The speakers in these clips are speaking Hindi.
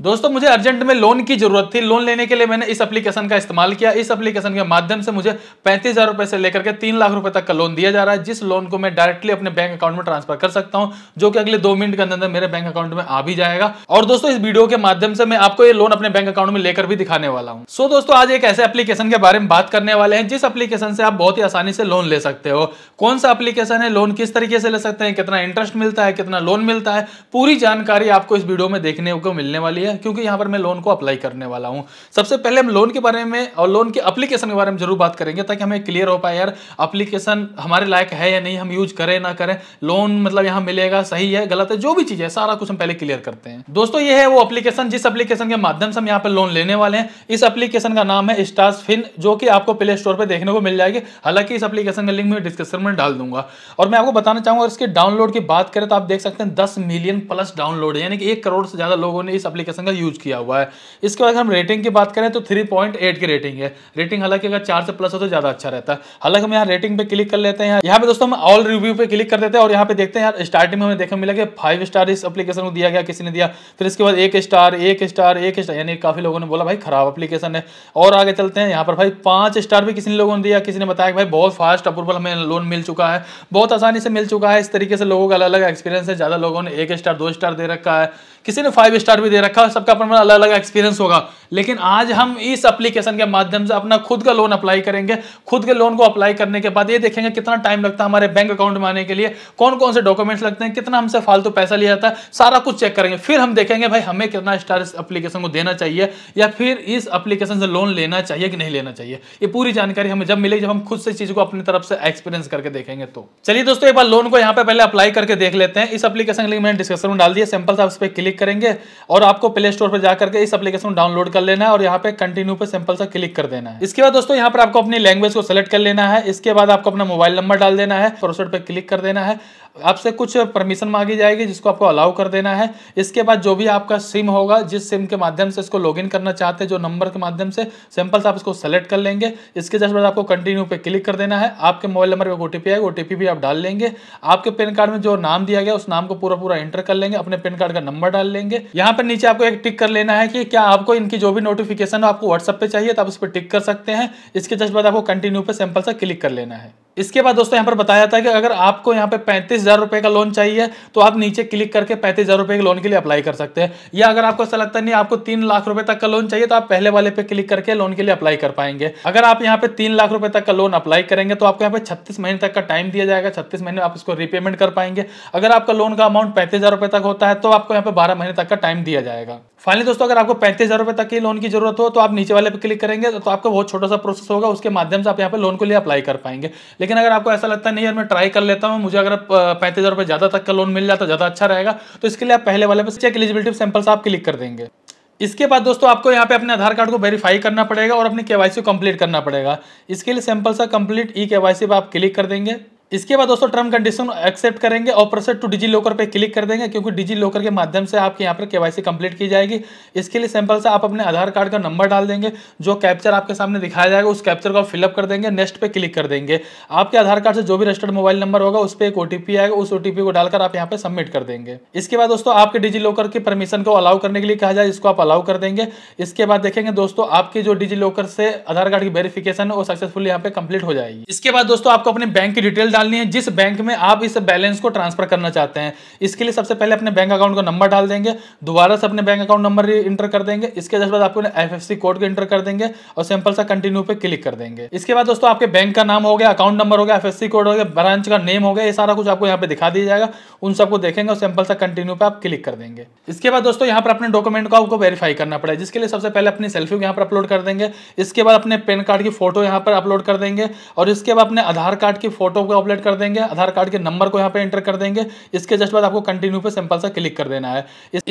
दोस्तों मुझे अर्जेंट में लोन की जरूरत थी लोन लेने के लिए मैंने इस एप्लीकेशन का इस्तेमाल किया इस एप्लीकेशन के माध्यम से मुझे पैंतीस हजार रुपए से लेकर के तीन लाख रुपए तक का लोन दिया जा रहा है जिस लोन को मैं डायरेक्टली अपने बैंक अकाउंट में ट्रांसफर कर सकता हूं जो कि अगले दो मिनट के अंदर मेरे बैंक अकाउंट में आ भी जाएगा और दोस्तों इस वीडियो के माध्यम से मैं आपको ये लोन अपने बैंक अकाउंट में लेकर भी दिखाने वाला हूँ सो दोस्तों आज एक ऐसे एप्लीकेशन के बारे में बात करने वाले हैं जिस एप्लीकेशन से आप बहुत ही आसानी से लोन ले सकते हो कौन सा एप्लीकेशन है लोन किस तरीके से ले सकते हैं कितना इंटरेस्ट मिलता है कितना लोन मिलता है पूरी जानकारी आपको इस वीडियो में देखने को मिलने वाली है लिया क्योंकि यहाँ पर मैं लोन को अप्लाई करने वाला हूँ सबसे पहले हम लोन के बारे में और लोन के अप्लीकेशन के बारे में जरूर बात करेंगे ताकि हमें क्लियर हो पाए यार अप्लीकेशन हमारे लायक है या नहीं हम यूज करें ना करें लोन मतलब यहाँ मिलेगा सही है गलत है जो भी चीज़ है सारा कुछ हम पहले क्लियर करते हैं दोस्तों ये है वो अप्लीकेशन जिस अप्लीकेशन के माध्यम से हम यहाँ पर लोन लेने वाले हैं इस अप्लीकेशन का नाम है स्टार्स फिन जो कि आपको प्ले स्टोर पर देखने को मिल जाएगी हालांकि इस अप्लीकेशन का लिंक मैं डिस्क्रिप्शन में डाल दूंगा और मैं आपको बताना चाहूंगा इसके डाउनलोड की बात करें तो आप देख सकते हैं दस मिलियन प्लस डाउनलोड यानी कि एक करोड़ से ज़्यादा लोगों ने इस अप्लीकेशन एप्लीकेशन का यूज किया हुआ है इसके बाद हम रेटिंग की बात करें तो थ्री पॉइंट एट की रेटिंग है रेटिंग हालांकि अगर चार से प्लस हो तो ज़्यादा अच्छा रहता है हालांकि हम यहाँ रेटिंग पे क्लिक कर लेते हैं यहाँ पे दोस्तों हम ऑल रिव्यू पे क्लिक कर देते हैं और यहाँ पे देखते हैं यार स्टार्टिंग में हमें देखने मिला कि फाइव स्टार इस अपलीकेशन को दिया गया किसी ने दिया फिर इसके बाद एक स्टार एक स्टार एक स्टार यानी काफ़ी लोगों ने बोला भाई खराब अपलीकेशन है और आगे चलते हैं यहाँ पर भाई पांच स्टार भी किसी ने लोगों ने दिया किसी ने बताया भाई बहुत फास्ट अप्रूवल हमें लोन मिल चुका है बहुत आसानी से मिल चुका है इस तरीके से लोगों का अलग अलग एक्सपीरियंस है ज़्यादा लोगों ने एक स्टार दो स्टार दे रखा है किसी ने फाइव स्टार भी दे रखा सबका अपना अलग अलग एक्सपीरियंस होगा लेकिन आज हम इस एप्लीकेशन के माध्यम से अपना खुद का लोन अप्लाई करेंगे खुद के लोन को अप्लाई करने के बाद ये देखेंगे कितना टाइम लगता है हमारे बैंक अकाउंट में आने के लिए कौन कौन से डॉक्यूमेंट्स लगते हैं कितना हमसे फालतू पैसा लिया जाता है सारा कुछ चेक करेंगे फिर हम देखेंगे भाई हमें कितना स्टार इस एप्लीकेशन को देना चाहिए या फिर इस अप्लीकेशन से लोन लेना चाहिए कि नहीं लेना चाहिए ये पूरी जानकारी हमें जब मिलेगी जब हम खुद से चीज को अपनी तरफ से एक्सपीरियंस करके देखेंगे तो चलिए दोस्तों एक बार लोन को यहाँ पे पहले अप्लाई करके देख लेते हैं इस अपलीकेशन के लिए मैंने डिस्कशन में डाल दिया सिंपल सा उस पर क्लिक करेंगे और आपको प्ले स्टोर पर जाकर के इस अपलीकेशन को डाउनलोड कर लेना है और यहाँ पे कंटिन्यू पे सिंपल सा क्लिक कर देना है इसके बाद दोस्तों यहाँ पर आपको अपनी लैंग्वेज को सिलेक्ट कर लेना है इसके बाद आपको अपना मोबाइल नंबर डाल देना है प्रोसेट पे क्लिक कर देना है आपसे कुछ परमिशन मांगी जाएगी जिसको आपको अलाउ कर देना है इसके बाद जो भी आपका सिम होगा जिस सिम के माध्यम से इसको लॉगिन करना चाहते हैं जो नंबर के माध्यम से सिंपल से आप इसको सेलेक्ट कर लेंगे इसके जस्ट बाद आपको कंटिन्यू पे क्लिक कर देना है आपके मोबाइल नंबर पर ओ टी आएगा ओ भी आप डाल लेंगे आपके पेन कार्ड में जो नाम दिया गया उस नाम को पूरा पूरा एंटर कर लेंगे अपने पेन कार्ड का नंबर डाल लेंगे यहाँ पर नीचे आपको एक टिक कर लेना है कि क्या आपको इनकी जो भी नोटिफिकेशन आपको व्हाट्सअप पर चाहिए तो आप उस पर टिक कर सकते हैं इसके जस्ट बाद आपको कंटिन्यू पे सिंपल सा क्लिक कर लेना है इसके बाद दोस्तों यहाँ पर बताया था कि अगर आपको यहाँ पे पैंतीस हज़ार रुपए का लोन चाहिए तो आप नीचे क्लिक करके पैंतीस हज़ार रुपए के लोन के लिए अप्लाई कर सकते हैं या अगर आपको ऐसा लगता नहीं आपको तीन लाख रुपए तक का लोन चाहिए तो आप पहले वाले पे क्लिक करके लोन के लिए अप्लाई कर पाएंगे अगर आप यहाँ पे तीन लाख रुपए तक का लोन अप्लाई करेंगे तो आपको यहाँ पे छत्तीस महीने तक का टाइम दिया जाएगा छत्तीस महीने आप इसको रिपेमेंट कर पाएंगे अगर आपका लोन का अमाउंट पैंतीस हज़ार तक होता है तो आपको यहाँ पे बारह महीने तक का टाइम दिया जाएगा फाइनली दोस्तों अगर आपको पैंतीस हज़ार रुपए तक की लोन की जरूरत हो तो आप नीचे वाले पे क्लिक करेंगे तो आपका बहुत छोटा सा प्रोसेस होगा उसके माध्यम से आप यहाँ पे लोन के लिए अप्लाई कर पाएंगे लेकिन अगर आपको ऐसा लगता है नहीं यार मैं ट्राई कर लेता हूँ मुझे अगर पैंतीस हज़ार ज़्यादा तक का लोन मिल जाता तो ज़्यादा अच्छा रहेगा तो इसके लिए आप पहले वाले पर चेक एलिजिबिलिटी सैंपल्स आप क्लिक कर देंगे इसके बाद दोस्तों आपको यहाँ पे अपने आधार कार्ड को वेरीफाई करना पड़ेगा और अपनी केवाईसी कंप्लीट करना पड़ेगा इसके लिए सैंपल सा कंप्लीट ई केवाईसी पर आप क्लिक कर देंगे इसके बाद दोस्तों टर्म कंडीशन एक्सेप्ट करेंगे और प्रोसेस टू डिजी लॉकर पर क्लिक कर देंगे क्योंकि डिजी लॉकर के माध्यम से आपके यहाँ पर केवाईसी कंप्लीट की जाएगी इसके लिए सिंपल से आप अपने आधार कार्ड का नंबर डाल देंगे जो कैप्चर आपके सामने दिखाया जाएगा उस कैप्चर को आप फिलअप कर देंगे नेक्स्ट पे क्लिक कर देंगे आपके आधार कार्ड से जो भी रजिस्टर्ड मोबाइल नंबर होगा उस पर एक ओटीपी आएगा उस ओटीपी को डालकर आप यहाँ पे सबमिट कर देंगे इसके बाद दोस्तों आपके डिजी लॉकर की परमिशन को अलाउ करने के लिए कहा जाए इसको आप अलाउ कर देंगे इसके बाद देखेंगे दोस्तों आपके जो डिजी लॉकर से आधार कार्ड की वेरिफिकेशन है वो सक्सेसफुल यहाँ पे कंप्लीट हो जाएगी इसके बाद दोस्तों आपको अपने बैंक की डिटेल निकालनी है जिस बैंक में आप इस बैलेंस को ट्रांसफर करना चाहते हैं इसके लिए सबसे पहले अपने बैंक अकाउंट का नंबर डाल देंगे दोबारा से अपने बैंक अकाउंट नंबर इंटर कर देंगे इसके बाद आपको एफ एफ सी कोड को इंटर कर देंगे और सिंपल सा कंटिन्यू पे क्लिक कर देंगे इसके बाद दोस्तों आपके बैंक का नाम हो गया अकाउंट नंबर हो गया एफ एस सी कोड हो गया ब्रांच का नेम हो गया ये सारा कुछ आपको यहाँ पे दिखा दिया जाएगा उन सबको देखेंगे और सिंपल सा कंटिन्यू पे आप क्लिक कर देंगे इसके बाद दोस्तों यहाँ पर अपने डॉक्यूमेंट को आपको वेरीफाई करना पड़ेगा जिसके लिए सबसे पहले अपनी सेल्फी यहाँ पर अपलोड कर देंगे इसके बाद अपने पेन कार्ड की फोटो यहाँ पर अपलोड कर देंगे और इसके बाद अपने आधार कार्ड की फोटो को अपलोड कर देंगे आधार कार्ड के नंबर को यहाँ पे एंटर कर देंगे इसके जस्ट बाद आपको कंटिन्यू पे सिंपल सा मतलब क्लिक मतलब कर देना है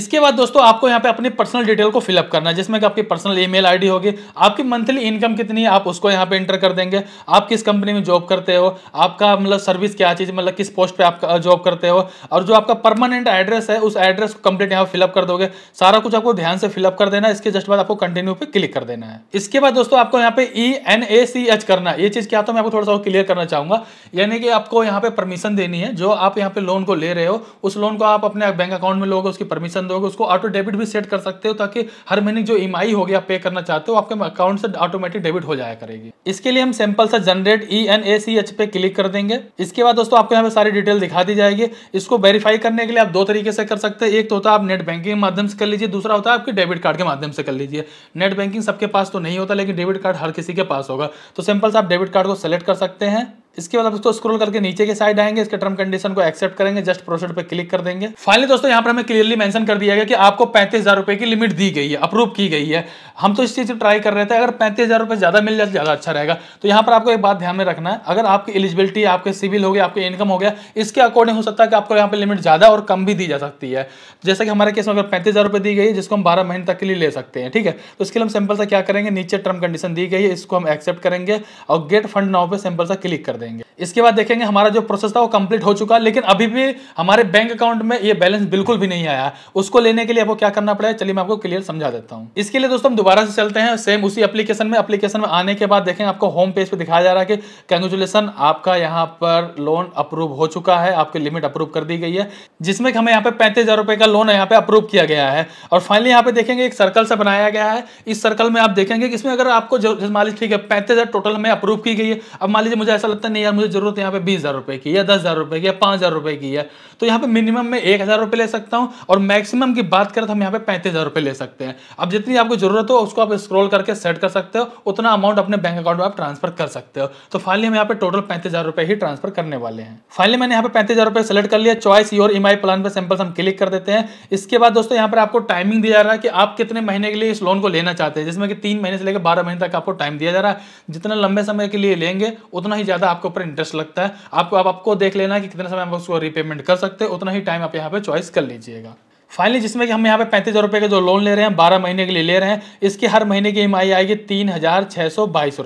इसके बाद दोस्तों आपको यहाँ पे अपनी पर्सनल डिटेल को फिलअप करना है जिसमें कि आपकी पर्सनल ई मेल होगी आपकी मंथली इनकम कितनी है आप उसको यहाँ पे एंटर कर देंगे आप किस कंपनी में जॉब करते हो आपका मतलब सर्विस क्या चीज़ मतलब किस पोस्ट पर आप जॉब करते हो और जो आपका परमानेंट एड्रेस है उस एड्रेस को कंप्लीट यहाँ फिलअप कर दोगे सारा कुछ आपको ध्यान से फिलअप कर देना इसके जस्ट बाद आपको कंटिन्यू पे क्लिक कर देना है इसके बाद दोस्तों आपको यहाँ पे ई एन ए सी एच करना ये चीज़ क्या तो मैं आपको थोड़ा सा क्लियर करना चाहूंगा यानी कि आपको यहाँ पे परमिशन देनी है जो आप यहाँ पे लोन को ले रहे हो उस लोन को आप अपने बैंक अकाउंट में लोगे उसकी परमिशन दोगे उसको ऑटो डेबिट भी सेट कर सकते हो ताकि हर महीने जो ई e गया आप पे करना चाहते हो आपके अकाउंट से ऑटोमेटिक डेबिट हो जाया करेगी इसके लिए हम सैंपल सा generate E N A C H पे क्लिक कर देंगे इसके बाद दोस्तों आपको यहाँ पे सारी डिटेल दिखा दी जाएगी इसको वेरीफाई करने के लिए आप दो तरीके से कर सकते हैं एक तो होता है आप नेट बैंकिंग के माध्यम से कर लीजिए दूसरा होता है आपके डेबिट कार्ड के माध्यम से कर लीजिए नेट बैंकिंग सबके पास तो नहीं होता लेकिन डेबिट कार्ड हर किसी के पास होगा तो सिंपल सा आप डेबिट कार्ड को सेलेक्ट कर सकते हैं इसके बाद दोस्तों स्क्रॉल करके नीचे के साइड आएंगे इसके टर्म कंडीशन को एक्सेप्ट करेंगे जस्ट प्रोसेड पे क्लिक कर देंगे फाइनली दोस्तों यहाँ पर हमें क्लियरली मेंशन कर दिया गया कि आपको पैंतीस हजार रुपये की लिमिट दी गई है अप्रूव की गई है हम तो इस चीज़ को ट्राई कर रहे थे अगर पैंतीस हजार रुपये ज़्यादा मिल जाए तो ज़्यादा अच्छा रहेगा तो यहाँ पर आपको एक बात ध्यान में रखना है अगर आपकी एलिजिबिलिटी आपके सिविल हो गया आपके इनकम हो गया इसके अकॉर्डिंग हो सकता है कि आपको यहाँ पर लिमिट ज़्यादा और कम भी दी जा सकती है जैसे कि हमारे केस में अगर पैंतीस हज़ार दी गई है जिसको हम बारह महीने तक के लिए ले सकते हैं ठीक है तो इसके लिए हम सिंपल सा क्या करेंगे नीचे टर्म कंडीशन दी गई है इसको हम एक्सेप्ट करेंगे और गेट फंड नाव पर सिंपल सा क्लिक कर देंगे देंगे इसके बाद देखेंगे हमारा जो प्रोसेस था वो कंप्लीट हो चुका है लेकिन अभी भी हमारे बैंक अकाउंट में ये बैलेंस बिल्कुल भी नहीं आया उसको लेने के लिए आपको क्या करना पड़ेगा चलिए मैं आपको क्लियर समझा देता हूँ इसके लिए दोस्तों हम दोबारा से चलते हैं सेम उसी एप्लीकेशन में एप्लीकेशन में आने के बाद देखें आपको होम पेज पर दिखाया जा रहा है कि कंग्रेचुलेसन आपका यहाँ पर लोन अप्रूव हो चुका है आपकी लिमिट अप्रूव कर दी गई है जिसमें हमें यहाँ पे पैंतीस का लोन यहाँ पे अप्रूव किया गया है और फाइनली यहाँ पे देखेंगे एक सर्कल से बनाया गया है इस सर्कल में आप देखेंगे इसमें अगर आपको मान लीजिए ठीक है पैंतीस टोटल में अप्रूव की गई है अब मान लीजिए मुझे ऐसा लगता है नहीं यार मुझे जरूरत यहाँ पे बीस हज़ार रुपये की या दस हज़ार रुपये की या पाँच हज़ार रुपये की है तो यहाँ पे मिनिमम मैं एक हज़ार रुपये ले सकता हूँ और मैक्सिमम की बात करें तो हम यहाँ पे पैंतीस हज़ार रुपये ले सकते हैं अब जितनी आपको जरूरत हो उसको आप स्क्रॉल करके सेट कर सकते हो उतना अमाउंट अपने बैंक अकाउंट में आप ट्रांसफर कर सकते हो तो फाइनली हम यहाँ पे टोटल पैंतीस हज़ार ही ट्रांसफर करने वाले हैं फाइनली मैंने यहाँ पे पैंतीस हज़ार सेलेक्ट कर लिया चॉइस योर ई प्लान पर सिंपल हम क्लिक कर देते हैं इसके बाद दोस्तों यहाँ पर आपको टाइमिंग दिया जा रहा है कि आप कितने महीने के लिए इस लोन को लेना चाहते हैं जिसमें कि तीन महीने से लेकर बारह महीने तक आपको टाइम दिया जा रहा है जितना लंबे समय के लिए लेंगे उतना ही ज़्यादा आपका आपके ऊपर इंटरेस्ट लगता है आपको आप आपको देख लेना कि कितने समय आप उसको रीपेमेंट कर सकते हैं उतना ही टाइम आप यहाँ पे चॉइस कर लीजिएगा फाइनली जिसमें कि हम यहाँ पे पैंतीस हज़ार का जो लोन ले रहे हैं बारह महीने के लिए ले रहे हैं इसकी हर महीने की ई आएगी तीन हज़ार सौ बाईस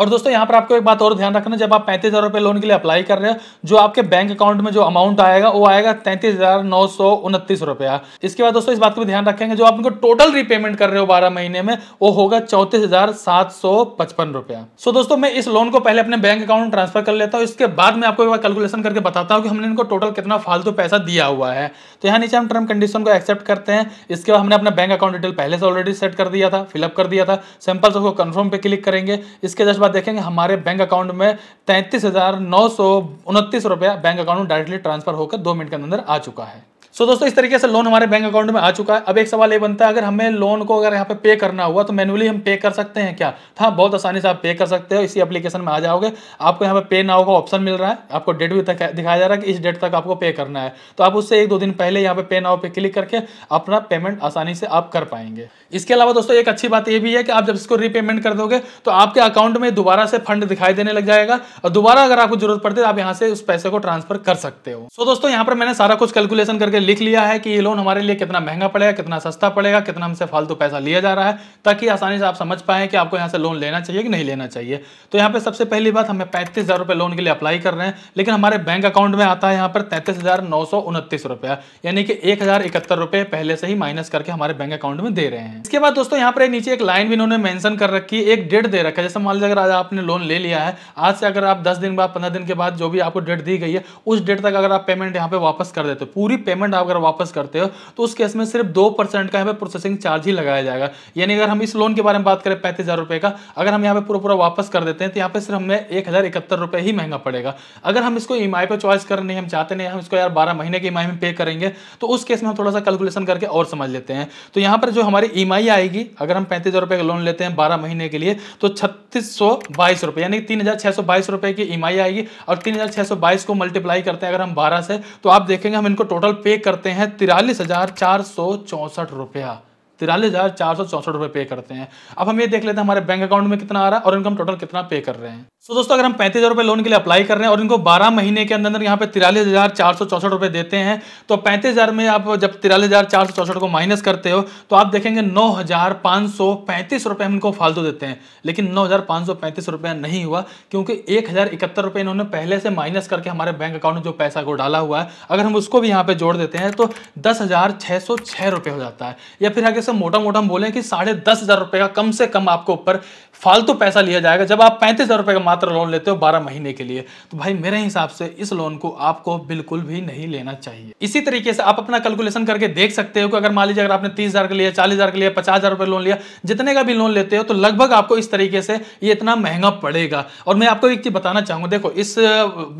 और दोस्तों यहाँ पर आपको एक बात और ध्यान रखना जब आप पैंतीस हज़ार रुपये लोन के लिए अप्लाई कर रहे हो जो आपके बैंक अकाउंट में जो अमाउंट आएगा वो आएगा तैंतीस हज़ार नौ सौ उनतीस रुपया इसके बाद दोस्तों इस बात भी ध्यान रखेंगे जो आप उनको टोटल रीपेमेंट कर रहे हो बारह महीने में वो होगा चौंतीस हज़ार सात सौ पचपन रुपया सो दोस्तों मैं इस लोन को पहले अपने बैंक अकाउंट में ट्रांसफर कर लेता हूँ इसके बाद मैं आपको एक बार कैलकुलेशन करके बताता हूँ कि हमने इनको टोटल कितना फालतू पैसा दिया हुआ है तो यहाँ नीचे हम टर्म कंडीशन को एक्सेप्ट करते हैं इसके बाद हमने अपना बैंक अकाउंट डिटेल पहले से ऑलरेडी सेट कर दिया था फिलअप कर दिया था सैम्पल्स उसको कन्फर्म पे क्लिक करेंगे इसके जस्ट बाद देखेंगे हमारे बैंक अकाउंट में तैंतीस हजार नौ सौ उनतीस रुपया बैंक अकाउंट में डायरेक्टली ट्रांसफर होकर दो मिनट के अंदर आ चुका है सो दोस्तों इस तरीके से लोन हमारे बैंक अकाउंट में आ चुका है अब एक सवाल ये बनता है अगर हमें लोन को अगर यहाँ पे पे करना हुआ तो मैनुअली हम पे कर सकते हैं क्या हाँ बहुत आसानी से आप पे कर सकते हो इसी एप्लीकेशन में आ जाओगे आपको यहाँ पे पे ना का ऑप्शन मिल रहा है आपको डेट भी दिखाया जा रहा है कि इस डेट तक आपको पे करना है तो आप उससे एक दो दिन पहले यहाँ पे पे नाव पे क्लिक करके अपना पेमेंट आसानी से आप कर पाएंगे इसके अलावा दोस्तों एक अच्छी बात यह भी है कि आप जब इसको रीपेमेंट कर दोगे तो आपके अकाउंट में दोबारा से फंड दिखाई देने लग जाएगा और दोबारा अगर आपको जरूरत पड़ती है तो आप यहाँ से उस पैसे को ट्रांसफर कर सकते हो सो दोस्तों यहाँ पर मैंने सारा कुछ कैलकुलेशन करके लिख लिया है कि ये लोन हमारे लिए कितना महंगा पड़ेगा कितना सस्ता पड़ेगा कितना हमसे फालतू पैसा लिया जा रहा है ताकि आसानी से आप समझ पाएं कि आपको यहाँ से लोन लेना चाहिए कि नहीं लेना चाहिए तो यहाँ पर सबसे पहली बात हमें पैंतीस हज़ार लोन के लिए अप्लाई कर रहे हैं लेकिन हमारे बैंक अकाउंट में आता है यहाँ पर तैंतीस रुपया यानी कि एक हज़ार पहले से ही माइनस करके हमारे बैंक अकाउंट में दे रहे हैं इसके बाद दोस्तों यहाँ पर नीचे एक लाइन भी इन्होंने मैंशन कर रखी है एक डेट दे रखा है जैसे मान लीजिए अगर आज आपने लोन ले लिया है आज से अगर आप दस दिन बाद पंद्रह दिन के बाद जो भी आपको डेट दी गई है उस डेट तक अगर आप पेमेंट यहाँ पे वापस कर देते हो पूरी पेमेंट परसेंट आप अगर वापस करते हो तो उस केस में सिर्फ दो परसेंट का यहाँ पे प्रोसेसिंग चार्ज ही लगाया जाएगा यानी अगर हम इस लोन के बारे में बात करें पैंतीस हज़ार रुपए का अगर हम यहाँ पे पूरा पूरा वापस कर देते हैं तो यहाँ पे सिर्फ हमें एक हज़ार इकहत्तर रुपए ही महंगा पड़ेगा अगर हम इसको ई e पे चॉइस कर नहीं हम चाहते नहीं हम इसको यार बारह महीने की ई e में पे करेंगे तो उस केस में हम थोड़ा सा कैलकुलेशन करके और समझ लेते हैं तो यहाँ पर जो हमारी ई e आएगी अगर हम पैंतीस हज़ार का लोन लेते हैं बारह महीने के लिए तो छत्तीस सौ बाईस रुपये यानी तीन हज़ार की ई आएगी और तीन को मल्टीप्लाई करते हैं अगर हम बारह से तो आप देखेंगे हम इनको टोटल पे करते हैं तिरालीस हजार चार सौ चौसठ रुपया तिरालीस हज़ार चार सौ चौसठ पे करते हैं अब हम ये देख लेते हैं हमारे बैंक अकाउंट में कितना आ रहा है और इनकम टोटल कितना पे कर रहे हैं सो so, दोस्तों अगर हम पैंतीस हज़ार लोन के लिए अप्लाई कर रहे हैं और इनको बारह महीने के अंदर अंदर यहाँ पे तिरालीस हज़ार चार सौ चौसठ रुपए देते हैं तो पैंतीस हज़ार में आप जब तिरालीस हज़ार चार सौ चौसठ को माइनस करते हो तो आप देखेंगे नौ हज़ार पांच सौ पैंतीस रुपए हम इनको फालतू देते हैं लेकिन नौ हज़ार पांच सौ पैंतीस रुपया नहीं हुआ क्योंकि एक हज़ार इकहत्तर रुपए इन्होंने पहले से माइनस करके हमारे बैंक अकाउंट में जो पैसा को डाला हुआ है अगर हम उसको भी यहाँ पे जोड़ देते हैं तो दस हज़ार छह सौ छह रुपए हो जाता है या फिर आगे से से मोटा मोटा हम बोले कि साढ़े दस हज़ार रुपए का कम से कम आपको ऊपर फालतू पैसा लिया जाएगा जब आप पैंतीस हज़ार रुपए का मात्र लोन लेते हो बारह महीने के लिए तो भाई मेरे हिसाब से इस लोन को आपको बिल्कुल भी नहीं लेना चाहिए इसी तरीके से आप अपना कैलकुलेशन करके देख सकते हो कि अगर मान लीजिए अगर आपने तीस हज़ार का लिया चालीस हज़ार का लिया पचास हज़ार रुपए लोन लिया जितने का भी लोन लेते हो तो लगभग आपको इस तरीके से ये इतना महंगा पड़ेगा और मैं आपको एक चीज़ बताना चाहूंगा देखो इस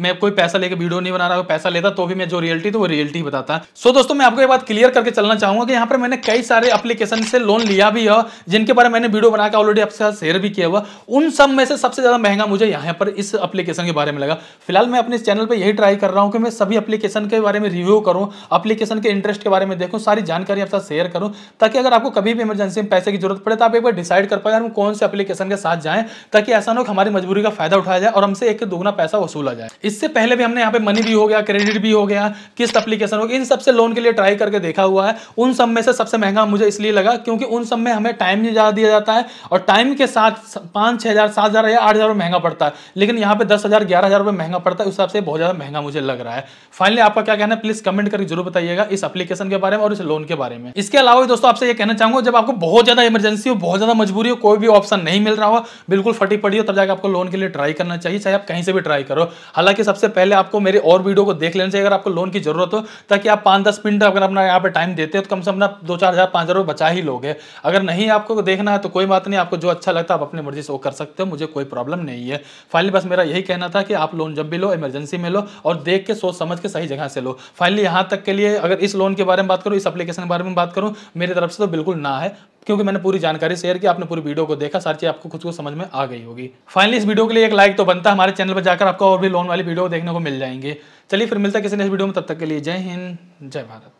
मैं कोई पैसा लेकर वीडियो नहीं बना रहा हूँ पैसा लेता तो भी मैं जो रियलिटी तो वो रियलिटी बताता सो दोस्तों मैं आपको ये बात क्लियर करके चलना चाहूंगा कि यहाँ पर मैंने कई सारे अपलीकेशन एप्लीकेशन से लोन लिया भी है जिनके बारे में मैंने वीडियो बनाकर ऑलरेडी आपके साथ शेयर भी किया हुआ उन सब में से सबसे ज़्यादा महंगा मुझे यहाँ पर इस एप्लीकेशन के बारे में लगा फिलहाल मैं अपने चैनल पर यही ट्राई कर रहा हूँ कि मैं सभी एप्लीकेशन के बारे में रिव्यू करूँ एप्लीकेशन के इंटरेस्ट के बारे में देखूँ सारी जानकारी आपके साथ शेयर करूँ ताकि अगर आपको कभी भी इमरजेंसी में पैसे की जरूरत पड़े तो आप एक बार डिसाइड कर पाए हम कौन से अपलीकेशन के साथ जाएँ ताकि ऐसा ना हो हमारी मजबूरी का फायदा उठाया जाए और हमसे एक दोगुना पैसा वसूला जाए इससे पहले भी हमने यहाँ पे मनी भी हो गया क्रेडिट भी हो गया किस्त एप्लीकेशन हो गया इन सबसे लोन के लिए ट्राई करके देखा हुआ है उन सब में से सबसे महंगा मुझे इसलिए इसलिए लगा क्योंकि उन सब में हमें टाइम नहीं ज़्यादा दिया जाता है और टाइम के साथ पाँच छः हज़ार सात हज़ार या आठ हज़ार महंगा पड़ता है लेकिन यहाँ पे दस हज़ार ग्यारह हज़ार रुपये महंगा पड़ता है उस हिसाब से बहुत ज़्यादा महंगा मुझे लग रहा है फाइनली आपका क्या कहना है प्लीज़ कमेंट करके जरूर बताइएगा इस अपलीकेशन के बारे में और इस लोन के बारे में इसके अलावा दोस्तों आपसे ये कहना चाहूँगा जब आपको बहुत ज़्यादा इमरजेंसी हो बहुत ज़्यादा मजबूरी हो कोई भी ऑप्शन नहीं मिल रहा हो बिल्कुल फटी पड़ी हो तब जाकर आपको लोन के लिए ट्राई करना चाहिए चाहे आप कहीं से भी ट्राई करो हालांकि सबसे पहले आपको मेरे और वीडियो को देख लेना चाहिए अगर आपको लोन की जरूरत हो ताकि आप पाँच दस मिनट अगर अपना यहाँ पर टाइम देते हो तो कम से कम अपना दो चार हज़ार पाँच हज़ार बचा ही लोगे अगर नहीं आपको देखना है तो कोई बात नहीं आपको जो अच्छा लगता है आप अपनी मर्जी से वो कर सकते हो मुझे कोई प्रॉब्लम नहीं है फाइनली बस मेरा यही कहना था कि आप लोन जब भी लो इमरजेंसी में लो और देख के सोच समझ के सही जगह से लो फाइनली यहाँ तक के लिए अगर इस लोन के बारे में बात करूँ इस अपलीकेशन के बारे में बात करूँ मेरी तरफ से तो बिल्कुल ना है क्योंकि मैंने पूरी जानकारी शेयर की आपने पूरी वीडियो को देखा सारी चीज आपको कुछ को समझ में आ गई होगी फाइनली इस वीडियो के लिए एक लाइक तो बनता है हमारे चैनल पर जाकर आपको और भी लोन वाली वीडियो देखने को मिल जाएंगे चलिए फिर मिलता है किसी नेक्स्ट वीडियो में तब तक के लिए जय हिंद जय भारत